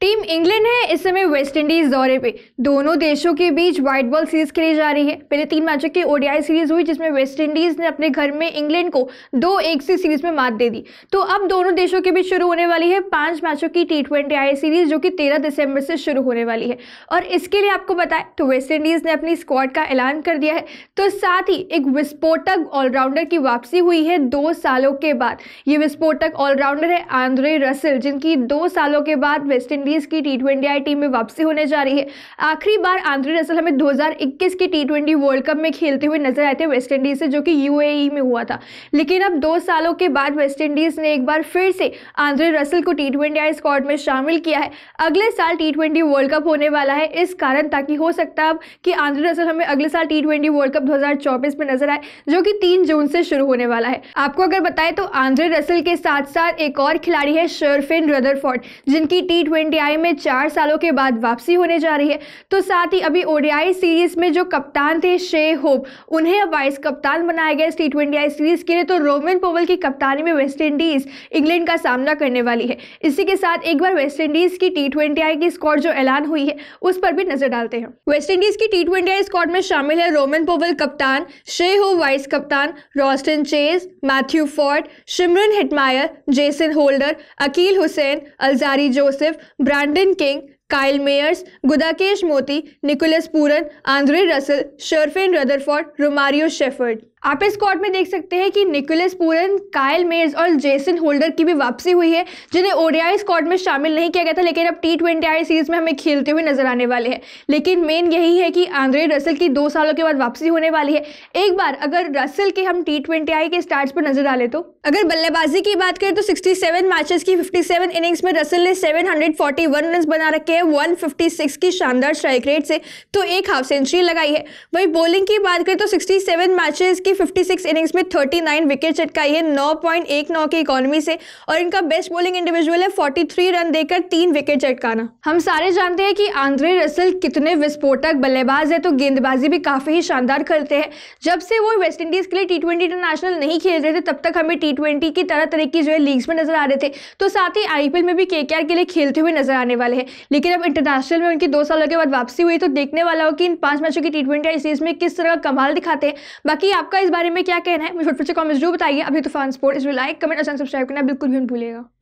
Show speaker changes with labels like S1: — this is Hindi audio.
S1: टीम इंग्लैंड है इस समय वेस्ट इंडीज दौरे पे दोनों देशों के बीच व्हाइट बॉल सीरीज खेली जा रही है पहले तीन मैचों की ओडीआई सीरीज हुई जिसमें वेस्ट इंडीज ने अपने घर में इंग्लैंड को दो एक सी सीरीज में मात दे दी तो अब दोनों देशों के बीच शुरू होने वाली है पांच मैचों की टी ट्वेंटी आई सीरीज जो कि तेरह दिसंबर से शुरू होने वाली है और इसके लिए आपको बताए तो वेस्ट इंडीज ने अपनी स्क्वाड का ऐलान कर दिया है तो साथ ही एक विस्फोटक ऑलराउंडर की वापसी हुई है दो सालों के बाद ये विस्फोटक ऑलराउंडर है आंद्रे रसल जिनकी दो सालों के बाद वेस्ट इंडीज वेस्टइंडीज की टी ट्वेंटी टीम में वापसी होने जा रही है आखिरी बार आंद्रे रसल हमें 2021 की टी ट्वेंटी वर्ल्ड कप में खेलते हुए नजर आए थे वेस्ट इंडीज से जो कि यू e में हुआ था लेकिन अब दो सालों के बाद वेस्ट इंडीज ने एक बार फिर से आंद्रे रसल को टी ट्वेंटी स्क्वाड में शामिल किया है अगले साल टी ट्वेंटी वर्ल्ड कप होने वाला है इस कारण ताकि हो सकता है अब कि आंद्रे रसल हमें अगले साल टी ट्वेंटी वर्ल्ड कप 2024 में नजर आए जो कि तीन जून से शुरू होने वाला है आपको अगर बताएं तो आंद्रे रसल के साथ साथ एक और खिलाड़ी है शर्फिन रदरफोर्ड जिनकी टी ओडीआई में चार सालों के बाद वापसी होने जा रही है तो साथ ही अभी ओडीआई सीरीज में जो कप्तान थे शे होप उन्हें अब वाइस कप्तान बनाया गया टी ट्वेंटी सीरीज के लिए तो रोमन पोवल की कप्तानी में वेस्ट इंडीज इंग्लैंड का सामना करने वाली है इसी के साथ एक बार वेस्ट इंडीज की टी ट्वेंटी की जो ऐलान हुई है उस पर भी नजर डालते हैं वेस्ट इंडीज की टी ट्वेंटी स्कॉट में शामिल है रोमन पोवल कप्तान शे होप वाइस कप्तान Roston Chase Matthew Forde Shimron Hetmyer Jason Holder Akeal Hosein Alzarri Joseph Brandon King Kyle Mayers Gudakesh Motie Nicholas Pooran Andre Russell Sherfane Rutherford Romario Shepherd आप इस स्क्वाड में देख सकते हैं कि निकोलस पूरन कायल मेयर्स और जेसन होल्डर की भी वापसी हुई है जिन्हें ओडीआई स्क्वाड में शामिल नहीं किया गया था लेकिन अब टी ट्वेंटी आई सीरीज में हमें खेलते हुए नजर आने वाले हैं लेकिन मेन यही है कि आंद्रे रसल की दो सालों के बाद वापसी होने वाली है एक बार अगर रसल के हम टी ट्वेंटी के स्टार्ट पर नजर डालें तो अगर बल्लेबाजी की बात करें तो सिक्सटी सेवन मैचेस की फिफ्टी सेवन इनिंग्स में रसल ने seven hundred forty one run बना रखे हैं वन फिफ्टी सिक्स की शानदार स्ट्राइक रेट से तो एक हाफ सेंचुरी लगाई है वही बॉलिंग की बात करें तो सिक्सटी सेवन मैचेस की 56 इनिंग्स में 39 नाइन विकेट चटकाई है 9.19 की इकोनॉमी से और इनका बेस्ट बॉलिंग इंडिविजुअल है 43 रन देकर तीन विकेट चटकाना हम सारे जानते हैं कि आंद्रे रसल कितने विस्फोटक बल्लेबाज है तो गेंदबाजी भी काफ़ी ही शानदार करते हैं जब से वो वेस्ट इंडीज़ के लिए टी इंटरनेशनल नहीं खेल रहे थे तब तक हमें टी की तरह तरह की जो है लीग्स में नजर आ रहे थे तो साथ ही आईपीएल में भी के के लिए खेलते हुए नजर आने वाले हैं लेकिन अब इंटरनेशनल में उनकी दो सालों के बाद वापसी हुई तो देखने वाला हो कि इन पांच मैचों की टी सीरीज में किस तरह का कमाल दिखाते हैं बाकी आपका आपका इस बारे में क्या कहना है मुझे फटफट से कॉमेंट्स बताइए अभी तो स्पोर्ट इसमें लाइक कमेंट और सब्सक्राइब करना बिल्कुल भी भूलेगा